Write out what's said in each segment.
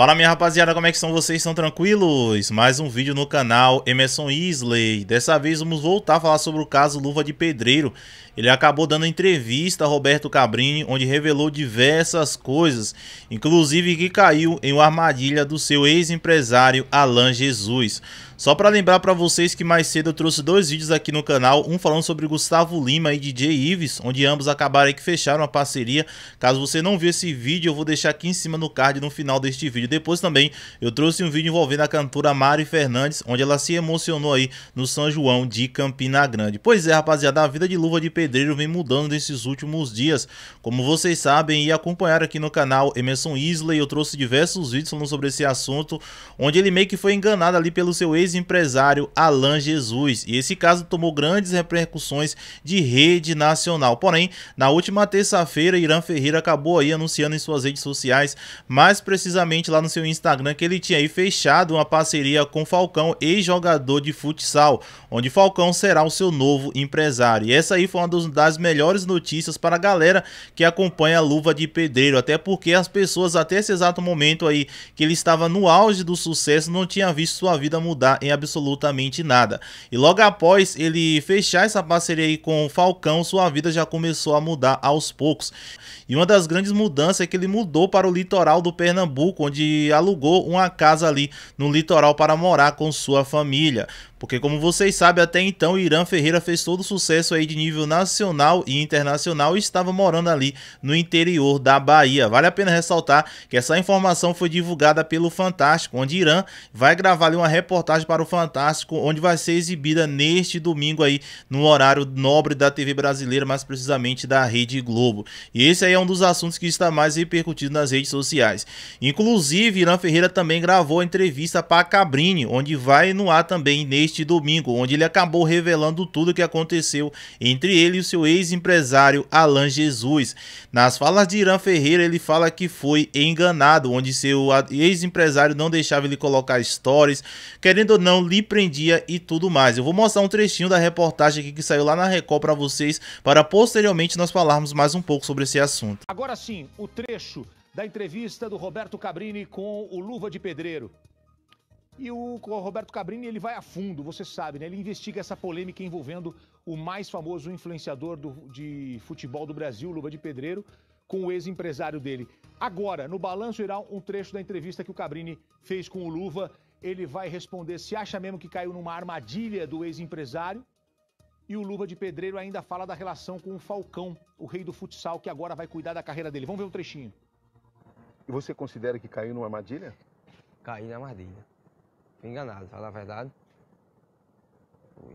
Fala minha rapaziada, como é que são vocês? Estão tranquilos? Mais um vídeo no canal Emerson Isley. Dessa vez vamos voltar a falar sobre o caso Luva de Pedreiro. Ele acabou dando entrevista a Roberto Cabrini, onde revelou diversas coisas, inclusive que caiu em uma armadilha do seu ex-empresário Alan Jesus. Só para lembrar para vocês que mais cedo eu trouxe dois vídeos aqui no canal, um falando sobre Gustavo Lima e DJ Ives, onde ambos acabaram que fecharam a parceria. Caso você não viu esse vídeo, eu vou deixar aqui em cima no card no final deste vídeo depois também eu trouxe um vídeo envolvendo a cantora Mari Fernandes, onde ela se emocionou aí no São João de Campina Grande. Pois é, rapaziada, a vida de luva de pedreiro vem mudando nesses últimos dias. Como vocês sabem e acompanharam aqui no canal Emerson Isley, eu trouxe diversos vídeos falando sobre esse assunto, onde ele meio que foi enganado ali pelo seu ex-empresário Alan Jesus. E esse caso tomou grandes repercussões de rede nacional. Porém, na última terça-feira, Irã Ferreira acabou aí anunciando em suas redes sociais, mais precisamente lá lá no seu Instagram que ele tinha aí fechado uma parceria com Falcão, ex-jogador de futsal, onde Falcão será o seu novo empresário. E essa aí foi uma das melhores notícias para a galera que acompanha a Luva de Pedreiro, até porque as pessoas até esse exato momento aí que ele estava no auge do sucesso não tinha visto sua vida mudar em absolutamente nada. E logo após ele fechar essa parceria aí com Falcão, sua vida já começou a mudar aos poucos. E uma das grandes mudanças é que ele mudou para o litoral do Pernambuco, onde alugou uma casa ali no litoral para morar com sua família. Porque como vocês sabem, até então Irã Ferreira fez todo o sucesso aí de nível nacional e internacional e estava morando ali no interior da Bahia. Vale a pena ressaltar que essa informação foi divulgada pelo Fantástico, onde Irã vai gravar ali uma reportagem para o Fantástico, onde vai ser exibida neste domingo aí no horário nobre da TV brasileira, mais precisamente da Rede Globo. E esse aí é um dos assuntos que está mais repercutido nas redes sociais. Inclusive, Irã Ferreira também gravou a entrevista para Cabrini, onde vai no ar também neste neste domingo, onde ele acabou revelando tudo o que aconteceu entre ele e seu ex-empresário Alan Jesus. Nas falas de Irã Ferreira, ele fala que foi enganado, onde seu ex-empresário não deixava ele colocar stories, querendo ou não, lhe prendia e tudo mais. Eu vou mostrar um trechinho da reportagem aqui que saiu lá na Record para vocês, para posteriormente nós falarmos mais um pouco sobre esse assunto. Agora sim, o trecho da entrevista do Roberto Cabrini com o Luva de Pedreiro. E o Roberto Cabrini, ele vai a fundo, você sabe, né? Ele investiga essa polêmica envolvendo o mais famoso influenciador do, de futebol do Brasil, Luba de Pedreiro, com o ex-empresário dele. Agora, no Balanço irá um trecho da entrevista que o Cabrini fez com o Luva. Ele vai responder se acha mesmo que caiu numa armadilha do ex-empresário. E o Luva de Pedreiro ainda fala da relação com o Falcão, o rei do futsal, que agora vai cuidar da carreira dele. Vamos ver um trechinho. E você considera que caiu numa armadilha? Caí na armadilha. Fui enganado, falar a verdade.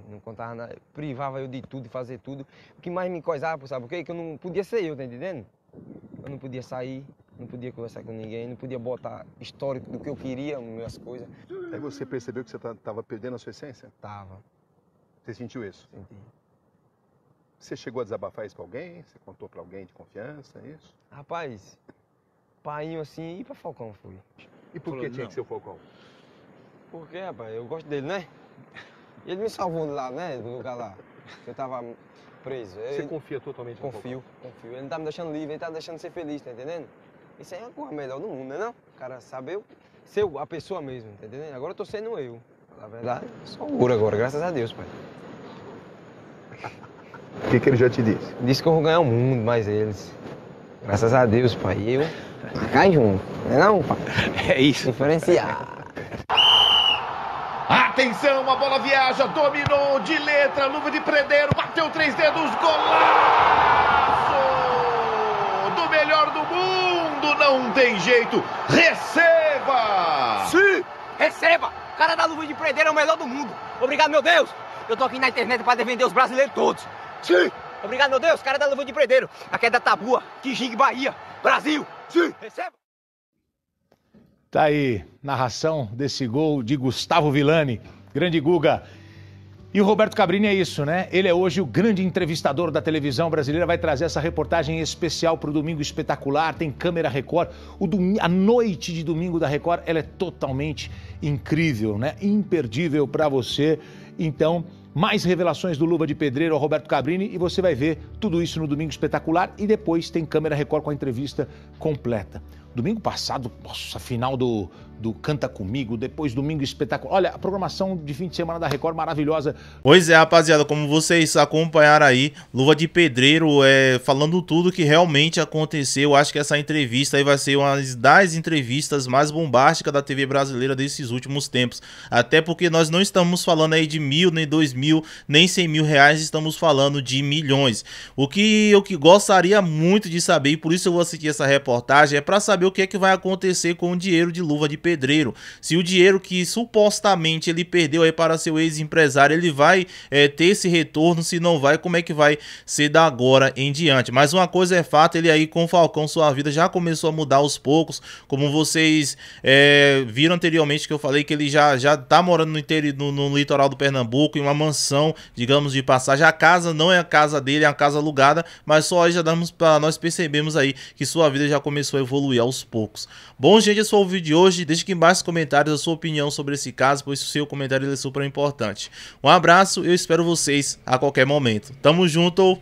Não contava nada, privava eu de tudo, de fazer tudo. O que mais me coisava, sabe o quê? Que eu não podia ser eu, tá entendendo? Eu não podia sair, não podia conversar com ninguém, não podia botar histórico do que eu queria, minhas coisas. Aí você percebeu que você estava tá, perdendo a sua essência? Tava. Você sentiu isso? Senti. Você chegou a desabafar isso pra alguém? Você contou pra alguém de confiança, é isso? Rapaz, painho assim, e pra Falcão fui. E por Falou, que tinha não. que ser o Falcão? Por quê, rapaz? Eu gosto dele, né? E ele me salvou de lá, né? Do lugar lá. Eu tava preso. Você confia totalmente no Confio, confio. Ele não tá me deixando livre, ele tá me deixando ser feliz, tá entendendo? Isso aí é a coisa melhor do mundo, né não? O cara sabe eu ser a pessoa mesmo, tá entendendo? Agora eu tô sendo eu. Na verdade, eu sou ouro agora, graças a Deus, pai. O que, que ele já te disse? Disse que eu vou ganhar o mundo, mais eles. Graças a Deus, pai. Eu, cai junto, é não, pai? É isso. Diferenciar. Atenção, a bola viaja, dominou de letra, luva de predeiro, bateu três dedos, golaço do melhor do mundo, não tem jeito, receba! Sim, receba! O cara da luva de predeiro é o melhor do mundo. Obrigado, meu Deus! Eu tô aqui na internet para defender os brasileiros todos. Sim! Obrigado, meu Deus, cara da luva de predeiro, a queda é tabua, Kijing, Bahia, Brasil! Sim, receba! Tá aí, narração desse gol de Gustavo Villani, grande Guga. E o Roberto Cabrini é isso, né? Ele é hoje o grande entrevistador da televisão brasileira, vai trazer essa reportagem especial para o Domingo Espetacular, tem câmera Record. O dom... A noite de domingo da Record, ela é totalmente incrível, né? Imperdível para você. Então, mais revelações do Luva de Pedreiro ao Roberto Cabrini e você vai ver tudo isso no Domingo Espetacular e depois tem câmera Record com a entrevista completa domingo passado, nossa, final do, do Canta Comigo, depois domingo espetacular. Olha, a programação de fim de semana da Record maravilhosa. Pois é, rapaziada, como vocês acompanharam aí, Luva de Pedreiro é, falando tudo que realmente aconteceu. Acho que essa entrevista aí vai ser uma das entrevistas mais bombásticas da TV brasileira desses últimos tempos. Até porque nós não estamos falando aí de mil, nem dois mil, nem cem mil reais, estamos falando de milhões. O que eu que gostaria muito de saber, e por isso eu vou assistir essa reportagem, é para saber saber o que é que vai acontecer com o dinheiro de luva de pedreiro. Se o dinheiro que supostamente ele perdeu aí para seu ex-empresário, ele vai é, ter esse retorno, se não vai, como é que vai ser da agora em diante. Mas uma coisa é fato, ele aí com o Falcão, sua vida já começou a mudar aos poucos, como vocês é, viram anteriormente que eu falei que ele já, já tá morando no, interior, no, no litoral do Pernambuco, em uma mansão, digamos, de passagem. A casa não é a casa dele, é a casa alugada, mas só aí já damos para nós percebemos aí que sua vida já começou a evoluir aos aos poucos. Bom, gente, esse foi o vídeo de hoje. Deixe aqui embaixo nos comentários a sua opinião sobre esse caso, pois o seu comentário é super importante. Um abraço, e eu espero vocês a qualquer momento. Tamo junto!